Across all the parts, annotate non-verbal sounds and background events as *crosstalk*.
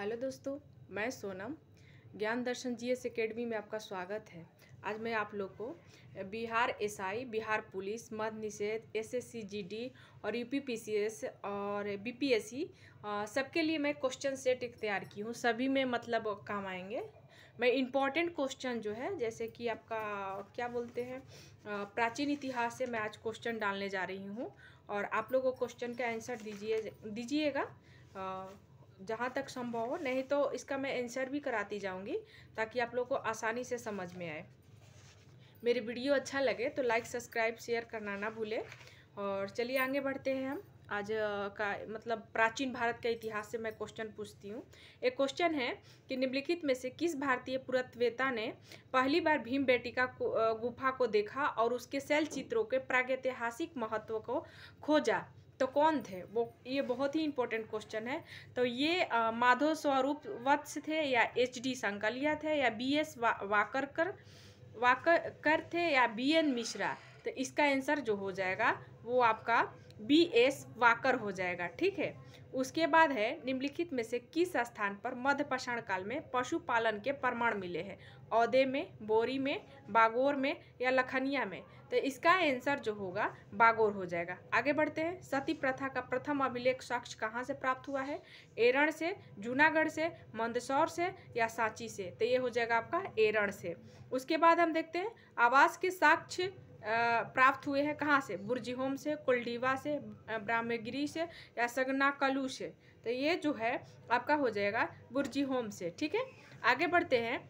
hello दोस्तों मैं सोनम ज्ञान दर्शन जी एस अकेडमी में आपका स्वागत है आज मैं आप लोग को बिहार एसआई बिहार पुलिस मध्य निषेध एस एस और यूपीपीसीएस और बीपीएससी सबके लिए मैं क्वेश्चन सेट तैयार की हूँ सभी में मतलब काम आएंगे मैं इम्पॉर्टेंट क्वेश्चन जो है जैसे कि आपका क्या बोलते हैं प्राचीन इतिहास से मैं आज क्वेश्चन डालने जा रही हूँ और आप लोगों को क्वेश्चन का आंसर दीजिए दीजिएगा जहाँ तक संभव हो नहीं तो इसका मैं आंसर भी कराती जाऊँगी ताकि आप लोग को आसानी से समझ में आए मेरी वीडियो अच्छा लगे तो लाइक सब्सक्राइब शेयर करना ना भूलें और चलिए आगे बढ़ते हैं हम आज का मतलब प्राचीन भारत के इतिहास से मैं क्वेश्चन पूछती हूँ एक क्वेश्चन है कि निम्नलिखित में से किस भारतीय पुरत्वेता ने पहली बार भीम बेटिका गुफा को देखा और उसके शैल चित्रों के प्रागैतिहासिक महत्व को खोजा तो कौन थे वो ये बहुत ही इंपॉर्टेंट क्वेश्चन है तो ये माधव स्वरूप वत्स थे या एच डी संकलिया थे या बी एस वा, वाकरकर वाकर कर थे या बी एन मिश्रा तो इसका आंसर जो हो जाएगा वो आपका बी एस वाकर हो जाएगा ठीक है उसके बाद है निम्नलिखित में से किस स्थान पर मध्य पाषाण काल में पशुपालन के प्रमाण मिले हैं औदे में बोरी में बागोर में या लखनिया में तो इसका आंसर जो होगा बागोर हो जाएगा आगे बढ़ते हैं सती प्रथा का प्रथम अभिलेख साक्ष्य कहाँ से प्राप्त हुआ है एरण से जूनागढ़ से मंदसौर से या सांची से तो ये हो जाएगा आपका एरण से उसके बाद हम देखते हैं आवास के साक्ष्य प्राप्त हुए हैं कहाँ से बुरजिहोम से कुलडीवा से ब्राह्मगिरी से या सगना कलू से तो ये जो है आपका हो जाएगा बुरजिहोम से ठीक है आगे बढ़ते हैं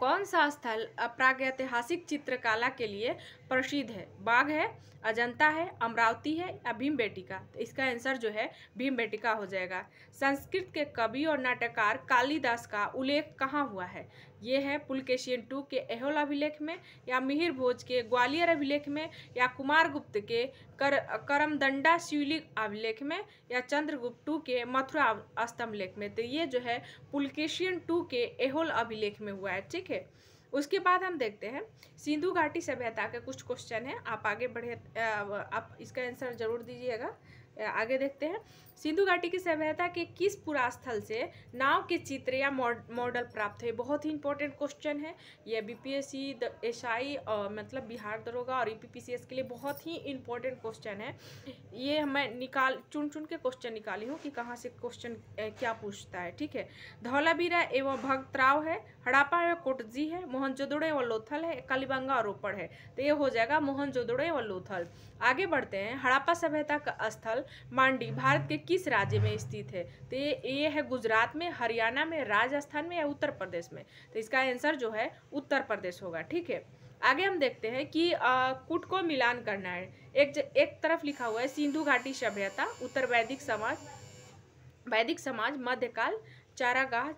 कौन सा स्थल प्रागैतिहासिक चित्रकला के लिए प्रसिद्ध है बाघ है अजंता है अमरावती है या भीम बेटिका तो इसका आंसर जो है भीम बेटिका हो जाएगा संस्कृत के कवि और नाटककार कालिदास का उल्लेख कहाँ हुआ है ये है पुलकेशियन टू के एहोल अभिलेख में या मिहिर भोज के ग्वालियर अभिलेख में या कुमार गुप्त के कर करमदंडा शिवलिंग अभिलेख में या चंद्रगुप्त टू के मथुरा स्तंभ लेख में तो ये जो है पुलकेशियन टू के एहोल अभिलेख में हुआ है ठीक है उसके बाद हम देखते हैं सिंधु घाटी सभ्यता के कुछ क्वेश्चन हैं आप आगे बढ़े आप इसका आंसर जरूर दीजिएगा आगे देखते हैं सिंधु घाटी की सभ्यता के किस पुरास्थल से नाव के चित्र या मॉडल प्राप्त है बहुत ही इंपॉर्टेंट क्वेश्चन है यह बीपीएससी एसआई मतलब बिहार दरोगा और ईपीपीसीएस e के लिए बहुत ही इंपॉर्टेंट क्वेश्चन है ये मैं निकाल चुन चुन के क्वेश्चन निकाली हूँ कि कहाँ से क्वेश्चन क्या पूछता है ठीक है धौलावीरा एवं भगतराव है हड़ापा एवं कोटजी है मोहनजोदड़े व लोथल है कालीबंगा और रोपड़ है तो ये हो जाएगा मोहनजोदड़े व लोथल आगे बढ़ते हैं हड़ापा सभ्यता का स्थल मांडी भारत के किस राज्य में स्थित है तो ये ये है गुजरात में हरियाणा में राजस्थान में या उत्तर प्रदेश में तो इसका आंसर जो है उत्तर प्रदेश होगा ठीक है आगे हम देखते हैं कि आ, कुट को मिलान करना है एक एक तरफ लिखा हुआ है सिंधु घाटी सभ्यता उत्तर वैदिक समाज वैदिक समाज मध्यकाल चारागाह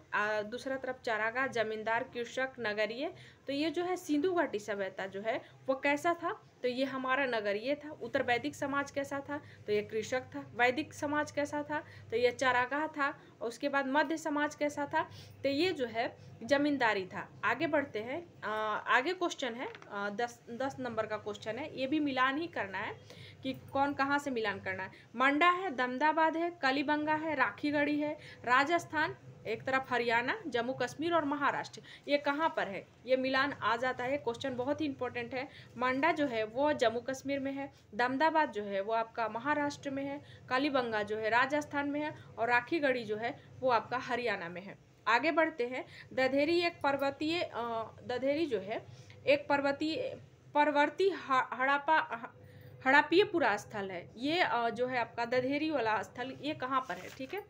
दूसरा तरफ चारागाह जमींदार कृषक नगरीय तो ये जो है सिंधु घाटी सभ्यता जो है वो कैसा था तो ये हमारा नगरीय था उत्तर वैदिक समाज कैसा था तो ये कृषक था वैदिक समाज कैसा था तो ये चारागाह था और उसके बाद मध्य समाज कैसा था तो ये जो है जमींदारी था आगे बढ़ते हैं आगे क्वेश्चन है आ, दस दस नंबर का क्वेश्चन है ये भी मिलान ही करना है कि कौन कहाँ से मिलान करना है मंडा है दमदाबाद है कलीबंगा है राखीगढ़ी है राजस्थान एक तरफ हरियाणा जम्मू कश्मीर और महाराष्ट्र ये कहाँ पर है ये मिलान आ जाता है क्वेश्चन बहुत ही इंपॉर्टेंट है मांडा जो है वो जम्मू कश्मीर में है दमदाबाद जो है वो आपका महाराष्ट्र में है कालीबंगा जो है राजस्थान में है और राखीगढ़ी जो है वो आपका हरियाणा में है आगे बढ़ते हैं दधेरी एक पर्वतीय दधेरी जो है एक पर्वतीय पर्वती हड़ापा पुरा स्थल है ये जो है आपका दधेरी वाला स्थल ये कहाँ पर है ठीक है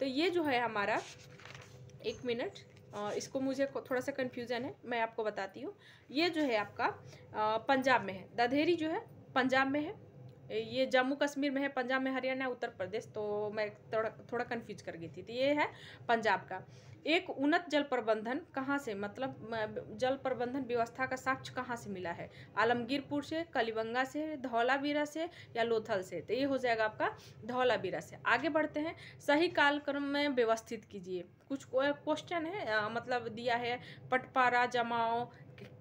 तो ये जो है हमारा एक मिनट और इसको मुझे थोड़ा सा कन्फ्यूज़न है मैं आपको बताती हूँ ये जो है आपका पंजाब में है दधेरी जो है पंजाब में है ये जम्मू कश्मीर में है पंजाब में हरियाणा उत्तर प्रदेश तो मैं थोड़ा थोड़ा कन्फ्यूज कर गई थी तो ये है पंजाब का एक उन्नत जल प्रबंधन कहाँ से मतलब जल प्रबंधन व्यवस्था का साक्ष्य कहाँ से मिला है आलमगीरपुर से कलीबंगा से धौलावीरा से या लोथल से तो ये हो जाएगा आपका धौलावीरा से आगे बढ़ते हैं सही कालक्रम में व्यवस्थित कीजिए कुछ क्वेश्चन है आ, मतलब दिया है पटपारा जमाओ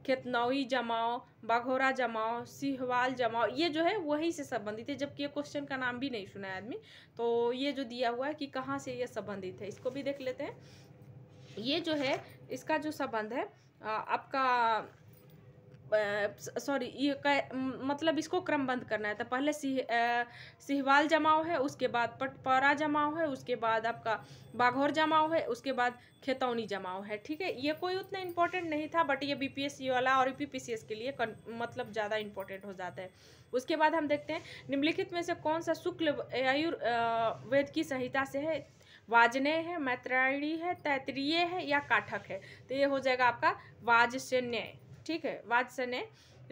खेतनौई जमाओ बाघोरा जमाओ सिहवाल जमाओ ये जो है वही से संबंधित है जबकि ये क्वेश्चन का नाम भी नहीं सुना है आदमी तो ये जो दिया हुआ है कि कहाँ से ये संबंधित है इसको भी देख लेते हैं ये जो है इसका जो संबंध है आपका सॉरी ये कै, मतलब इसको बंद करना है तो पहले सिह सिहवाल जमाव है उसके बाद पटपरा जमाव है उसके बाद आपका बाघोर जमाव है उसके बाद खेतौनी जमाव है ठीक है ये कोई उतना इम्पोर्टेंट नहीं था बट ये बीपीएससी वाला और यूपीपीसीएस e के लिए कन, मतलब ज़्यादा इम्पोर्टेंट हो जाता है उसके बाद हम देखते हैं निम्नलिखित में से कौन सा शुक्ल आयुर्वेद की संहिता से है वाजनेय है मैत्रायणी है तैतरीय है या काठक है तो ये हो जाएगा आपका वाजसेन्य ठीक है वात्स्य ने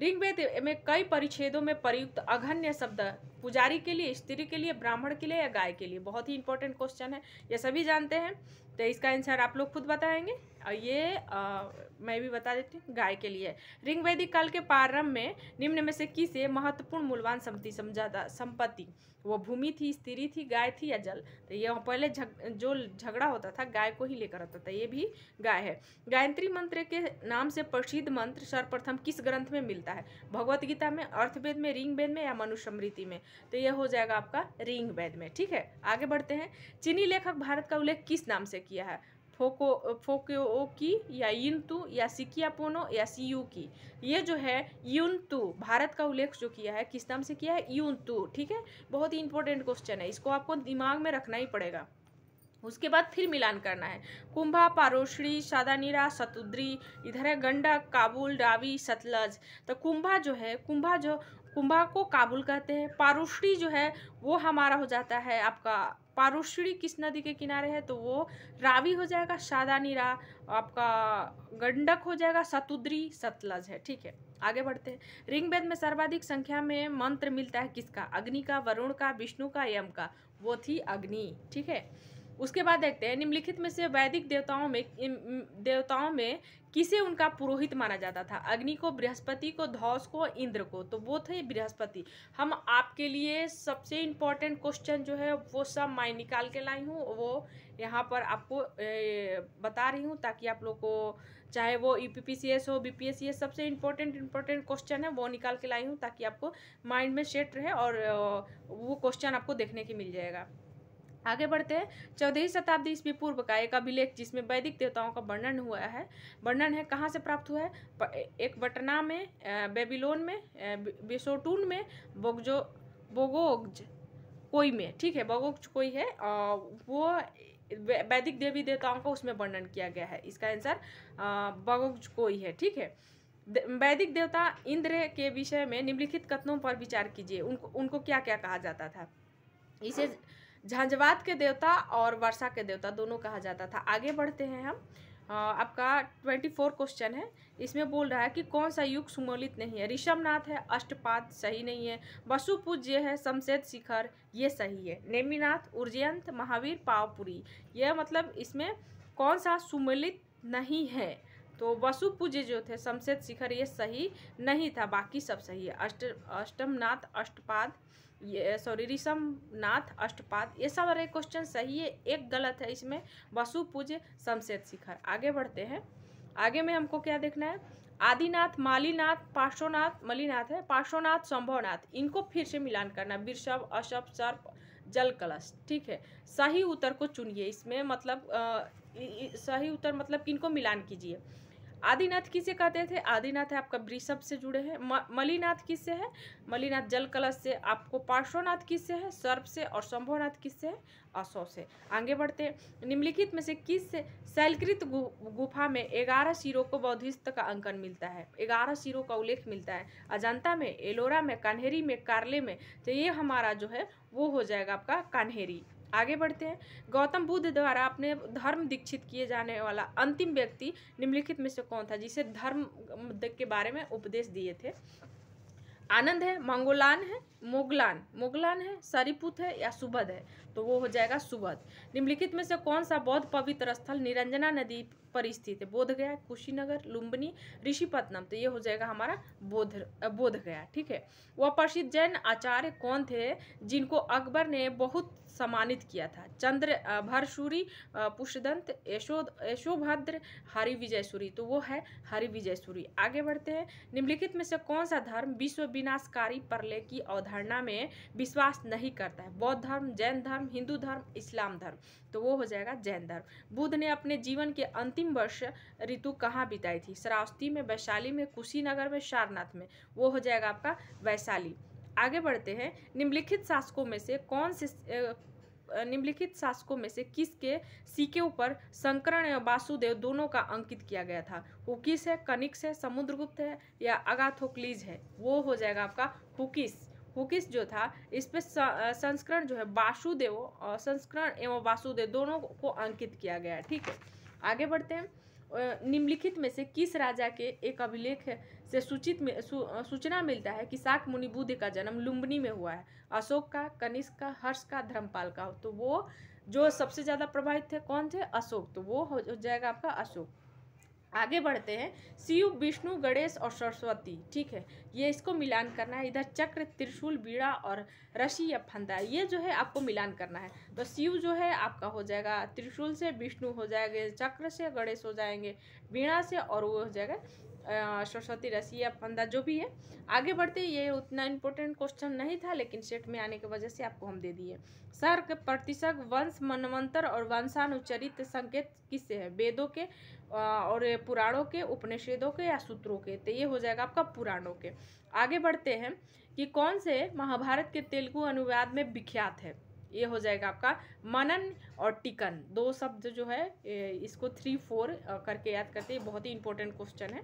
ऋग्वेद में कई परिच्छेदों में प्रयुक्त अघन्य शब्द पुजारी के लिए स्त्री के लिए ब्राह्मण के लिए या गाय के लिए बहुत ही इंपॉर्टेंट क्वेश्चन है यह सभी जानते हैं तो इसका आंसर आप लोग खुद बताएंगे और ये आ, मैं भी बता देती हूँ गाय के लिए रिंग वैदिक काल के प्रारंभ में निम्न में से किसे महत्वपूर्ण मूलवान संपत्ति समझा संपत्ति वो भूमि थी स्त्री थी गाय थी या जल तो ये पहले जग, जो झगड़ा होता था गाय को ही लेकर होता था ये भी गाय है गायत्री मंत्र के नाम से प्रसिद्ध मंत्र सर्वप्रथम किस ग्रंथ में मिलता है भगवत गीता में अर्थवेद में रिंग वेद में या मनुस्मृति में तो यह हो जाएगा आपका रिंग वेद में ठीक है आगे बढ़ते हैं चीनी लेखक भारत का उल्लेख किस नाम से किया है फोको फोक्यो की या यिंतु या सिकियापोनो या सी यू की ये जो है यूनतु भारत का उल्लेख जो किया है किस नाम से किया है तु ठीक है बहुत ही इंपॉर्टेंट क्वेश्चन है इसको आपको दिमाग में रखना ही पड़ेगा उसके बाद फिर मिलान करना है कुंभा पारोश्री सादानीरा सतुद्री इधर है गंडक काबुल रावी सतलज तो कुंभा जो है कुंभा जो कुंभा को काबुल कहते हैं पारोश्री जो है वो हमारा हो जाता है आपका पारुश्री किस नदी के किनारे है तो वो रावी हो जाएगा निरा आपका गंडक हो जाएगा सतुद्री सतलज है ठीक है आगे बढ़ते हैं रिंगवेद में सर्वाधिक संख्या में मंत्र मिलता है किसका अग्नि का वरुण का विष्णु का यम का वो थी अग्नि ठीक है उसके बाद देखते हैं निम्नलिखित में से वैदिक देवताओं में देवताओं में किसे उनका पुरोहित माना जाता था अग्नि को बृहस्पति को धौस को इंद्र को तो वो थे बृहस्पति हम आपके लिए सबसे इम्पोर्टेंट क्वेश्चन जो है वो सब माइंड निकाल के लाई हूँ वो यहाँ पर आपको बता रही हूँ ताकि आप लोग को चाहे वो ई हो बी पी सबसे इम्पोर्टेंट इम्पोर्टेंट क्वेश्चन है वो निकाल के लाई हूँ ताकि आपको माइंड में सेट रहे और वो क्वेश्चन आपको देखने के मिल जाएगा आगे बढ़ते हैं चौदहवीं शताब्दी ईस्वी पूर्व का एक अभिलेख जिसमें वैदिक देवताओं का वर्णन हुआ है वर्णन है कहाँ से प्राप्त हुआ है एक बटना में बेबीलोन में बेसोटून में बोगजो बोगोज कोई में ठीक है बोगोज कोई है वो वैदिक देवी देवताओं का उसमें वर्णन किया गया है इसका आंसर बोगोज कोई है ठीक है वैदिक देवता इंद्र के विषय में निम्नलिखित कथनों पर विचार कीजिए उनको उनको क्या क्या कहा जाता था इसे झांझवात के देवता और वर्षा के देवता दोनों कहा जाता था आगे बढ़ते हैं हम आपका ट्वेंटी फोर क्वेश्चन है इसमें बोल रहा है कि कौन सा युग सुमोलित नहीं है ऋषभनाथ है अष्टपाद सही नहीं है वसुपूज्य है शमशेद शिखर ये सही है नेमिनाथ उर्जयंत महावीर पावपुरी यह मतलब इसमें कौन सा सुमोलित नहीं है तो वसु पूज्य जो थे शमशेद शिखर ये सही नहीं था बाकी सब सही है अष्ट अष्टमनाथ अष्टपाद ये सॉरी ऋषम नाथ अष्टपाद ये सब अरे क्वेश्चन सही है एक गलत है इसमें वसु पूज्य शमशेद शिखर आगे बढ़ते हैं आगे में हमको क्या देखना है आदिनाथ मालीनाथ पार्श्वनाथ मलिनाथ है पार्श्वनाथ संभवनाथ इनको फिर से मिलान करना वृषभ अशभ सर्प जल कलश ठीक है सही उत्तर को चुनिए इसमें मतलब आ, सही उत्तर मतलब किनको मिलान कीजिए आदिनाथ किसे कहते थे आदिनाथ है आपका वृषभ से जुड़े हैं म मलिनाथ किससे है मलिनाथ जल कलश से आपको पार्श्वनाथ किससे है सर्प से और शंभोनाथ किससे है असौ से आगे बढ़ते हैं निम्नलिखित में से किस शैलकृत गु, गुफा में ग्यारह सिरों को बौद्धिस्त का अंकन मिलता है ग्यारह सिरों का उल्लेख मिलता है अजंता में एलोरा में कान्हेरी में कार्ले में तो ये हमारा जो है वो हो जाएगा आपका कान्हेरी आगे बढ़ते हैं गौतम बुद्ध द्वारा अपने धर्म दीक्षित किए जाने वाला अंतिम व्यक्ति निम्नलिखित में से कौन था जिसे धर्म के बारे में उपदेश दिए थे आनंद है मंगोलान है मुगलान मुगलान है सरिपुत है या सुबध है तो वो हो जाएगा सुबध निम्नलिखित में से कौन सा बौद्ध पवित्र स्थल निरंजना नदी पर स्थित है बोध गया कुशीनगर लुम्बनी ऋषिपतनम तो ये हो जाएगा हमारा बोध बोध गया ठीक है वह प्रसिद्ध जैन आचार्य कौन थे जिनको अकबर ने बहुत सम्मानित किया था चंद्र भरसूरी पुष्यदंत यशो यशोभद्र हरि सूरी तो वो है हरि सूरी आगे बढ़ते हैं निम्नलिखित में से कौन सा धर्म विश्व विनाशकारी परले की अवधारणा में विश्वास नहीं करता है बौद्ध धर्म जैन धर्म हिंदू धर्म इस्लाम धर्म तो वो हो जाएगा जैन धर्म बुद्ध ने अपने जीवन के अंतिम तीन वर्ष ऋतु कहाँ बिताई थी श्रावस्ती में वैशाली में कुशीनगर में सारनाथ में वो हो जाएगा आपका वैशाली आगे बढ़ते हैं निम्नलिखित शासकों में से कौन से निम्नलिखित शासकों में से किसके सिक्के ऊपर संकरण या वासुदेव दोनों का अंकित किया गया था हुकिस है कनिक्स है समुद्रगुप्त है या अगाथोक्लीज है वो हो जाएगा आपका हुकिस हुकिस जो था इस पर संस्करण जो है वासुदेव संस्करण एवं वासुदेव दोनों को अंकित किया गया ठीक है आगे बढ़ते हैं निम्नलिखित में से किस राजा के एक अभिलेख से सूचित में सू, सूचना मिलता है कि शाक मुनि बुद्ध का जन्म लुम्बनी में हुआ है अशोक का कनिष्क का हर्ष का धर्मपाल का तो वो जो सबसे ज़्यादा प्रभावित थे कौन थे अशोक तो वो हो जाएगा आपका अशोक आगे बढ़ते हैं शिव विष्णु गणेश और सरस्वती ठीक है ये इसको मिलान करना है इधर चक्र त्रिशूल बीड़ा और रशि या फंदा ये जो है आपको मिलान करना है तो शिव जो है आपका हो जाएगा त्रिशूल से विष्णु हो जाएंगे चक्र से गणेश हो जाएंगे बीड़ा से और वो हो जाएगा सरस्वती राशि या फंदा जो भी है आगे बढ़ते ये उतना इम्पोर्टेंट क्वेश्चन नहीं था लेकिन सेट में आने की वजह से आपको हम दे दिए सर प्रतिशत वंश मनवंतर और वंशानुचरित संकेत किससे है वेदों के और पुराणों के उपनिषेदों के या सूत्रों के तो ये हो जाएगा आपका पुराणों के आगे बढ़ते हैं कि कौन से महाभारत के तेलुगु अनुवाद में विख्यात है ये हो जाएगा आपका मनन और टिकन दो शब्द जो है इसको थ्री फोर करके याद करते हैं बहुत ही इंपॉर्टेंट क्वेश्चन है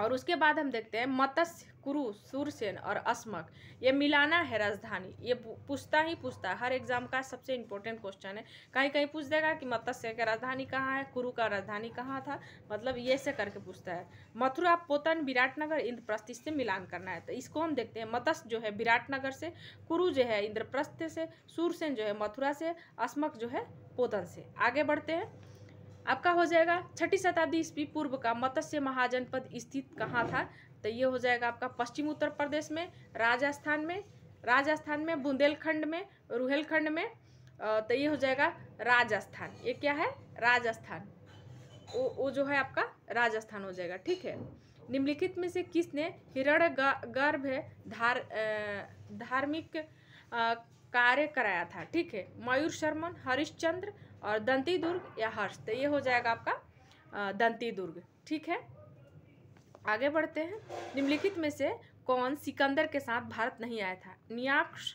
और उसके बाद हम देखते हैं मत्स्य कुरु सूरसेन और अस्मक ये मिलाना है राजधानी ये पूछता ही पूछता है हर एग्जाम का सबसे इंपॉर्टेंट क्वेश्चन है कहीं कहीं पूछ देगा कि मत्स्य का राजधानी कहाँ है कुरु का राजधानी कहाँ था मतलब ये से करके पूछता है मथुरा पोतन विराटनगर इंद्रप्रस्थ से मिलान करना है तो इसको हम देखते हैं मत्स्य जो है विराटनगर से कुरु जो है इंद्रप्रस्थ से सूरसेन जो है मथुरा से अस्मक जो है पोतन से आगे बढ़ते हैं आपका हो जाएगा छठी शताब्दी ईस्वी पूर्व का मत्स्य महाजनपद स्थित कहाँ था तो ये हो जाएगा आपका पश्चिम उत्तर प्रदेश में राजस्थान में राजस्थान में बुंदेलखंड में रुहेलखंड में तो ये हो जाएगा राजस्थान ये क्या है राजस्थान वो वो जो है आपका राजस्थान हो जाएगा ठीक है निम्नलिखित में से किसने हिरण गर्भ धार धार्मिक कार्य कराया था ठीक है मयूर शर्मन हरिश्चंद्र और दंती दुर्ग या हर्ष तो ये हो जाएगा आपका दंती दुर्ग ठीक है आगे बढ़ते हैं निम्नलिखित में से कौन सिकंदर के साथ भारत नहीं आया था नियाक्ष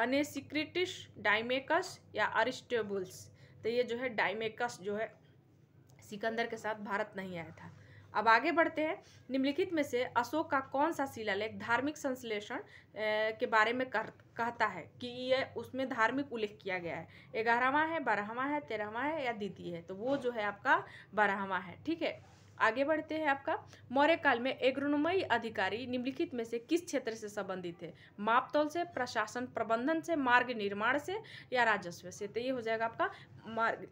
अनेसिक्रिटिश डाइमेकस या अरिस्टेबुल्स तो ये जो है डाइमेकस जो है सिकंदर के साथ भारत नहीं आया था अब आगे बढ़ते हैं निम्नलिखित में से अशोक का कौन सा शिलालेख धार्मिक संश्लेषण के बारे में कर कहता है कि ये उसमें धार्मिक उल्लेख किया गया है ग्यारहवा है बारहवा है तेरहवा है या द्वितीय है तो वो जो है आपका बारहवा है ठीक है आगे बढ़ते हैं आपका मौर्य काल में एग्रोनोमी अधिकारी निम्नलिखित में से किस क्षेत्र से संबंधित है मापतौल से प्रशासन प्रबंधन से मार्ग निर्माण से या राजस्व से तो ये हो जाएगा आपका मार्ग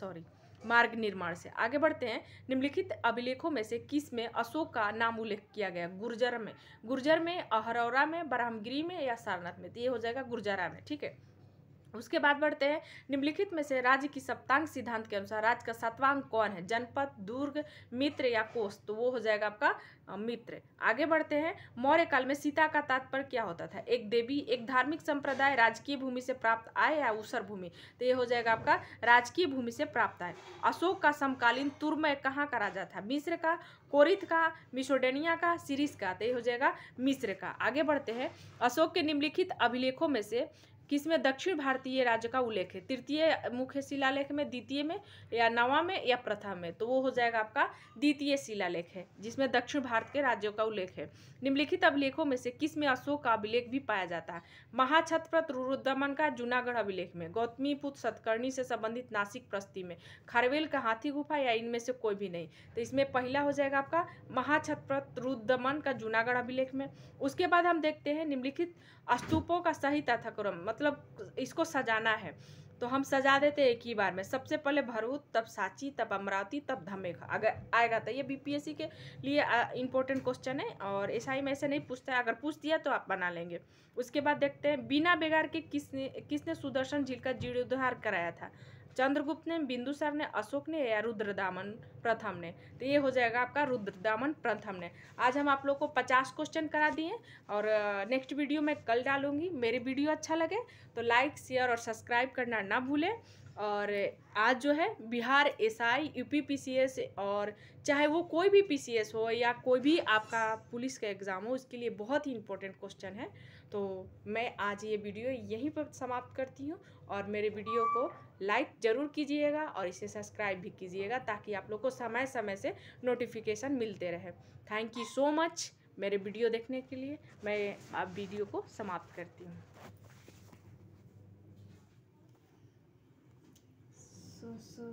सॉरी *coughs* मार्ग निर्माण से आगे बढ़ते हैं निम्नलिखित अभिलेखों में से किस में अशोक का नाम उल्लेख किया गया गुर्जर में गुर्जर में अहरौरा में ब्रह्मगिरी में या सारनाथ में तो ये हो जाएगा गुर्जरा में ठीक है उसके बाद बढ़ते हैं निम्नलिखित में से राज्य की सप्तांग सिद्धांत के अनुसार राज्य का सातवांग कौन है जनपद दुर्ग मित्र या कोष तो वो हो जाएगा आपका मित्र आगे बढ़ते हैं मौर्य काल में सीता का तात्पर्य क्या होता था एक देवी एक धार्मिक संप्रदाय राजकीय भूमि से प्राप्त आय या उसर भूमि तो ये हो जाएगा आपका राजकीय भूमि से प्राप्त आय अशोक का समकालीन तुर्मय कहाँ का राजा था मिस्र का कोरित का मिसोडेनिया का सीरीज का तो ये हो जाएगा मिस्र का आगे बढ़ते हैं अशोक के निम्नलिखित अभिलेखों में से किसमें दक्षिण भारतीय राज्य का उल्लेख है तृतीय मुख्य शिलालेख में द्वितीय में या नवा में या प्रथम में तो वो हो जाएगा आपका द्वितीय शिलालेख है जिसमें दक्षिण भारत के राज्यों का उल्लेख है निम्नलिखित अभिलेखों में से किस में अशोक का अभिलेख भी पाया जाता है महाछत्रपत रुद्रमन का जूनागढ़ अभिलेख में गौतमी सत्कर्णी सतकर्णी से संबंधित नासिक प्रस्ती में खरवेल का हाथी गुफा या इनमें से कोई भी नहीं तो इसमें पहला हो जाएगा आपका महाछत्रपत रुद्रमन का जूनागढ़ अभिलेख में उसके बाद हम देखते हैं निम्नलिखित स्तूपों का सही क्रम मतलब मतलब इसको सजाना है तो हम सजा देते एक ही बार में सबसे पहले भरूत तब साची तब अमरावती तब धमेखा अगर आएगा तो ये बीपीएससी के लिए इम्पोर्टेंट क्वेश्चन है और ही में ऐसे नहीं पूछता है अगर पूछ दिया तो आप बना लेंगे उसके बाद देखते हैं बिना बेगार के किसने किसने सुदर्शन झील का जीर्णोद्धार कराया था चंद्रगुप्त ने बिंदुसार ने अशोक ने या रुद्रदामन प्रथम ने तो ये हो जाएगा आपका रुद्रदामन प्रथम ने आज हम आप लोग को पचास क्वेश्चन करा दिए और नेक्स्ट वीडियो मैं कल डालूंगी मेरी वीडियो अच्छा लगे तो लाइक शेयर और सब्सक्राइब करना ना भूलें और आज जो है बिहार एसआई पीसीएस और चाहे वो कोई भी पीसीएस हो या कोई भी आपका पुलिस का एग्ज़ाम हो उसके लिए बहुत ही इंपॉर्टेंट क्वेश्चन है तो मैं आज ये वीडियो यहीं पर समाप्त करती हूँ और मेरे वीडियो को लाइक ज़रूर कीजिएगा और इसे सब्सक्राइब भी कीजिएगा ताकि आप लोग को समय समय से नोटिफिकेशन मिलते रहे थैंक यू सो मच मेरे वीडियो देखने के लिए मैं अब वीडियो को समाप्त करती हूँ そうそう